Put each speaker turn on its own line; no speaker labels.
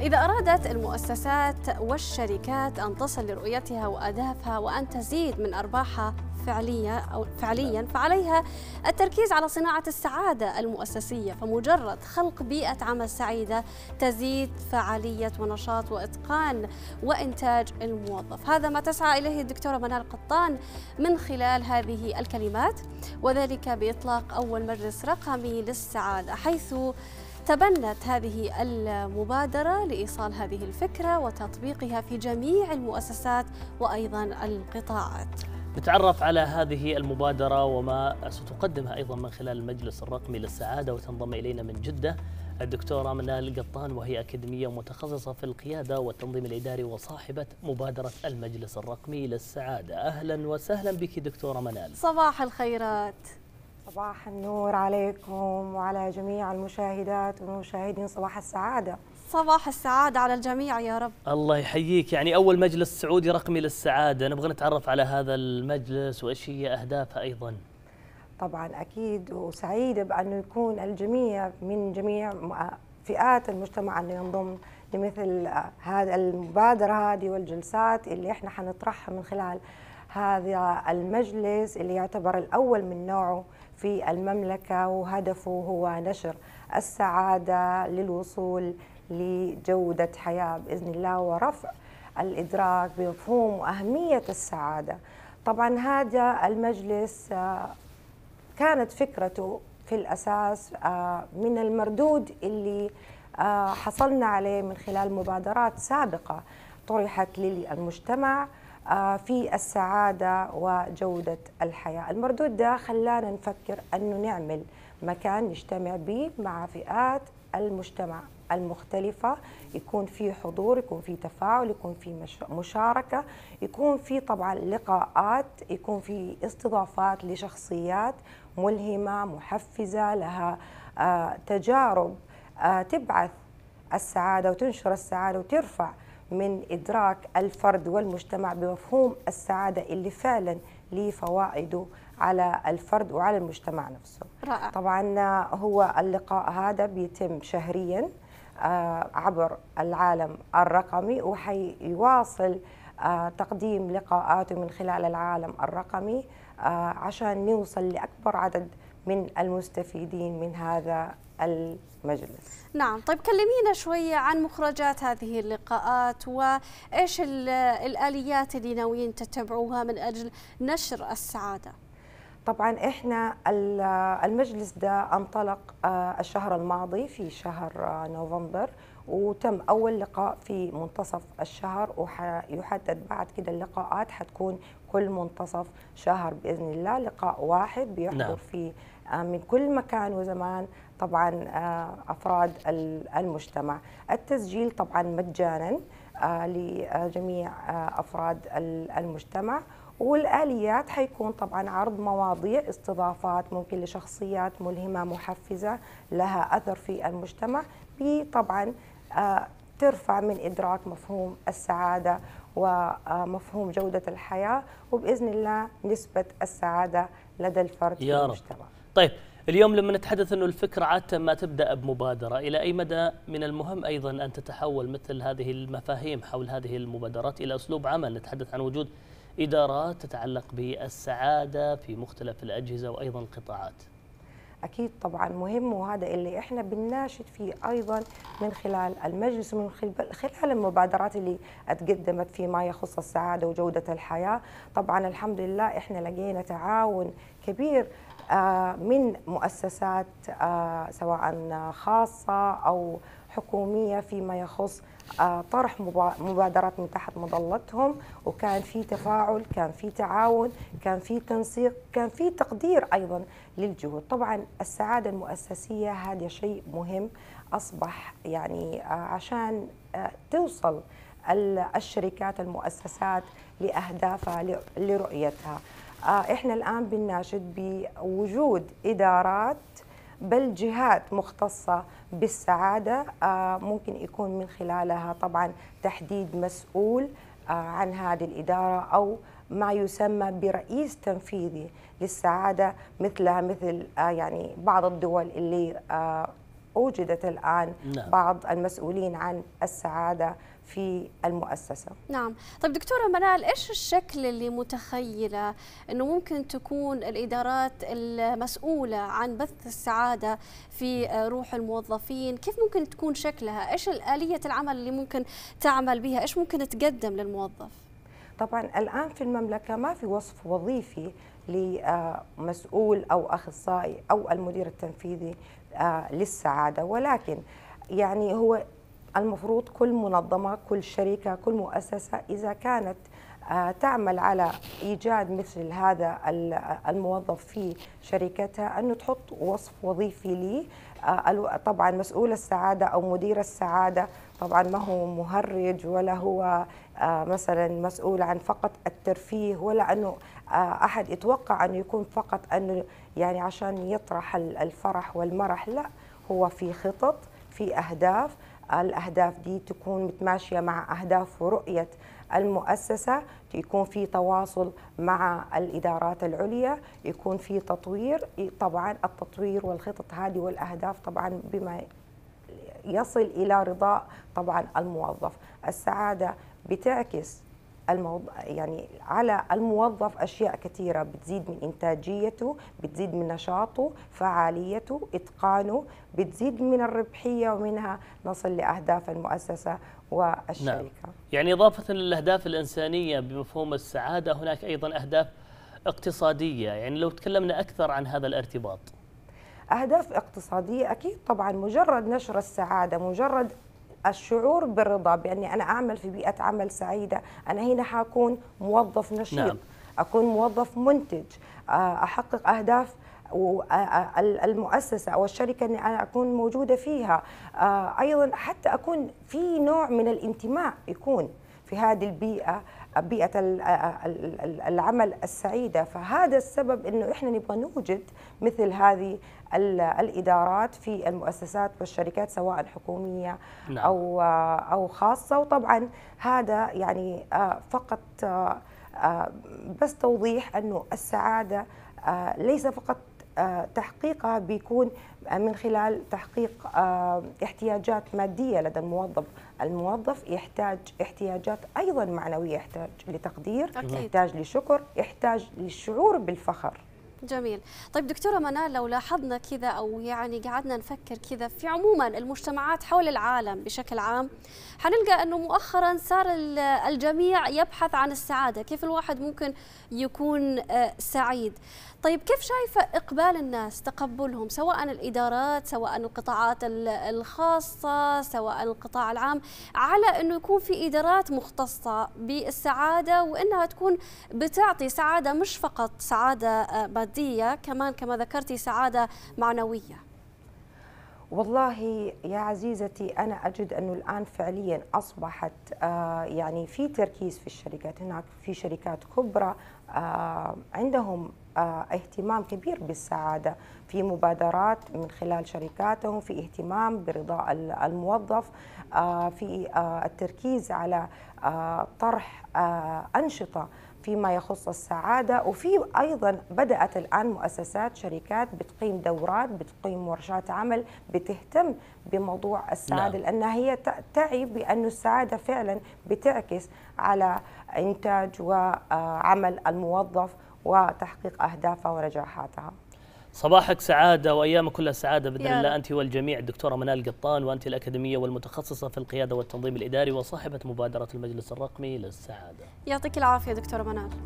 إذا أرادت المؤسسات والشركات أن تصل لرؤيتها وأهدافها وأن تزيد من أرباحها فعليا أو فعليا فعليها التركيز على صناعة السعادة المؤسسية فمجرد خلق بيئة عمل سعيدة تزيد فعالية ونشاط وإتقان وإنتاج الموظف هذا ما تسعى إليه الدكتورة منال قطان من خلال هذه الكلمات وذلك بإطلاق أول مجلس رقمي للسعادة حيث تبنت هذه المبادرة لإيصال هذه الفكرة وتطبيقها في جميع المؤسسات وأيضا القطاعات
نتعرف على هذه المبادرة وما ستقدمها أيضا من خلال المجلس الرقمي للسعادة وتنضم إلينا من جدة الدكتورة منال قطان وهي أكاديمية متخصصة في القيادة والتنظيم الإداري وصاحبة مبادرة المجلس الرقمي للسعادة أهلا وسهلا بك دكتورة منال
صباح الخيرات صباح النور عليكم وعلى جميع المشاهدات والمشاهدين صباح السعادة صباح السعادة على الجميع يا رب
الله يحييك يعني أول مجلس سعودي رقمي للسعادة نبغى نتعرف على هذا المجلس وإيش هي أهدافه أيضا
طبعا أكيد وسعيدة بأنه يكون الجميع من جميع فئات المجتمع اللي ينضم لمثل هذا المبادرة هذه والجلسات اللي احنا حنطرحها من خلال هذا المجلس اللي يعتبر الأول من نوعه في المملكة وهدفه هو نشر السعادة للوصول لجودة حياة بإذن الله ورفع الإدراك بمفهوم أهمية السعادة طبعا هذا المجلس آه، كانت فكرته في الأساس آه، من المردود اللي آه، حصلنا عليه من خلال مبادرات سابقة طرحت للمجتمع آه، في السعادة وجودة الحياة المردود ده خلانا نفكر أنه نعمل مكان نجتمع به مع فئات المجتمع المختلفة يكون في حضور يكون في تفاعل يكون في مشاركة يكون في طبعا لقاءات يكون في استضافات لشخصيات ملهمة محفزة لها آه، تجارب آه، تبعث السعادة وتنشر السعادة وترفع من إدراك الفرد والمجتمع بمفهوم السعادة اللي فعلا ليه فوائده على الفرد وعلى المجتمع نفسه رائع. طبعا هو اللقاء هذا بيتم شهريا آه، عبر العالم الرقمي وحيواصل آه، تقديم لقاءاته من خلال العالم الرقمي آه، عشان نوصل لأكبر عدد من المستفيدين من هذا المجلس
نعم طيب كلمينا شوية عن مخرجات هذه اللقاءات وإيش الآليات اللي ناويين تتبعوها من أجل نشر السعادة
طبعا احنا المجلس ده انطلق آه، الشهر الماضي في شهر آه، نوفمبر وتم اول لقاء في منتصف الشهر ويحدد بعد كده اللقاءات حتكون كل منتصف شهر باذن الله لقاء واحد بيحضر نعم. فيه آه، من كل مكان وزمان طبعا آه، افراد المجتمع التسجيل طبعا مجانا آه، لجميع افراد المجتمع والآليات حيكون طبعا عرض مواضيع استضافات ممكن لشخصيات ملهمة محفزة لها أثر في المجتمع بطبعا ترفع من إدراك مفهوم السعادة ومفهوم جودة الحياة وبإذن الله نسبة السعادة لدى الفرد يا في المجتمع
رب. طيب اليوم لما نتحدث أنه الفكرة عادة ما تبدأ بمبادرة إلى أي مدى من المهم أيضا أن تتحول مثل هذه المفاهيم حول هذه المبادرات إلى أسلوب عمل نتحدث عن وجود إدارات تتعلق بالسعادة في مختلف الأجهزة وأيضا القطاعات
اكيد طبعا مهم وهذا اللي احنا بنناشد فيه ايضا من خلال المجلس ومن خلال المبادرات اللي اتقدمت فيما يخص السعاده وجوده الحياه طبعا الحمد لله احنا لقينا تعاون كبير آه، من مؤسسات آه، سواء خاصه او حكوميه فيما يخص آه، طرح مبادرات من تحت مظلتهم وكان في تفاعل كان في تعاون كان في تنسيق كان في تقدير أيضا للجهود طبعا السعادة المؤسسية هذا شيء مهم أصبح يعني آه، عشان آه، توصل الشركات المؤسسات لأهدافها لرؤيتها احنا الان بنناشد بوجود ادارات بل جهات مختصة بالسعادة آه، ممكن يكون من خلالها طبعا تحديد مسؤول آه، عن هذه الإدارة أو ما يسمى برئيس تنفيذي للسعادة مثلها مثل آه، يعني بعض الدول اللي أوجدت الآن نعم. بعض المسؤولين عن السعادة في المؤسسة
نعم طيب دكتورة منال إيش الشكل اللي متخيلة أنه ممكن تكون الإدارات المسؤولة عن بث السعادة في روح الموظفين كيف ممكن تكون شكلها إيش الآلية العمل اللي ممكن تعمل بها إيش ممكن تقدم للموظف
طبعا الآن في المملكة ما في وصف وظيفي لمسؤول أو أخصائي أو المدير التنفيذي آه، للسعادة ولكن يعني هو المفروض كل منظمة كل شركة كل مؤسسة إذا كانت آه، تعمل على ايجاد مثل هذا الموظف في شركتها انه تحط وصف وظيفي لي آه، طبعا مسؤول السعاده او مدير السعاده طبعا ما هو مهرج ولا هو آه، مثلا مسؤول عن فقط الترفيه ولا انه احد يتوقع انه يكون فقط انه يعني عشان يطرح الفرح والمرح لا هو في خطط في اهداف الاهداف دي تكون متماشيه مع اهداف ورؤيه المؤسسه يكون في تواصل مع الادارات العليا يكون في تطوير طبعا التطوير والخطط هذه والاهداف طبعا بما يصل الى رضاء طبعا الموظف السعاده بتعكس الموض... يعني على الموظف اشياء كثيره بتزيد من انتاجيته بتزيد من نشاطه فعاليته اتقانه بتزيد من الربحيه ومنها نصل لاهداف المؤسسه والشركه نعم.
يعني اضافه للاهداف الانسانيه بمفهوم السعاده هناك ايضا اهداف اقتصاديه يعني لو تكلمنا اكثر عن هذا الارتباط
اهداف اقتصاديه اكيد طبعا مجرد نشر السعاده مجرد الشعور بالرضا باني انا اعمل في بيئه عمل سعيده انا هنا حاكون موظف نشيط نعم. اكون موظف منتج آه، احقق اهداف آه، آه، المؤسسة أو الشركة أني أنا أكون موجودة فيها أيضا حتى أكون في نوع من الانتماء يكون في هذه البيئة بيئه العمل السعيده فهذا السبب انه احنا نبغى نوجد مثل هذه الادارات في المؤسسات والشركات سواء حكوميه نعم. او او خاصه وطبعا هذا يعني فقط بس توضيح انه السعاده ليس فقط تحقيقها بيكون من خلال تحقيق آه، احتياجات مادية لدى الموظف الموظف يحتاج احتياجات أيضا معنوية يحتاج لتقدير أكيد. يحتاج لشكر يحتاج للشعور بالفخر
جميل طيب دكتورة منال لو لاحظنا كذا أو يعني قعدنا نفكر كذا في عموما المجتمعات حول العالم بشكل عام حنلقى أنه مؤخرا صار الجميع يبحث عن السعادة كيف الواحد ممكن يكون آه، سعيد طيب كيف شايفة إقبال الناس تقبلهم سواء الإدارات سواء القطاعات الخاصة سواء القطاع العام على أنه يكون في إدارات مختصة بالسعادة وأنها تكون بتعطي سعادة مش فقط سعادة آه، مادية كمان كما ذكرتي سعادة معنوية
والله يا عزيزتي أنا أجد أنه الآن فعليا أصبحت آه، يعني في تركيز في الشركات هناك في شركات كبرى آه، عندهم آه، اهتمام كبير بالسعاده في مبادرات من خلال شركاتهم في اهتمام برضا الموظف آه، في آه، التركيز على طرح انشطه فيما يخص السعادة وفي أيضا بدأت الآن مؤسسات شركات بتقيم دورات بتقيم ورشات عمل بتهتم بموضوع السعادة لا. نعم. لأنها هي تعي بأن السعادة فعلا بتعكس على إنتاج وعمل الموظف وتحقيق أهدافها ونجاحاتها
صباحك سعادة وأيامك كلها سعادة بإذن يعني. الله أنت والجميع الدكتورة منال قطان وأنت الأكاديمية والمتخصصة في القيادة والتنظيم الإداري وصاحبة مبادرة المجلس الرقمي للسعادة
يعطيك العافية دكتورة منال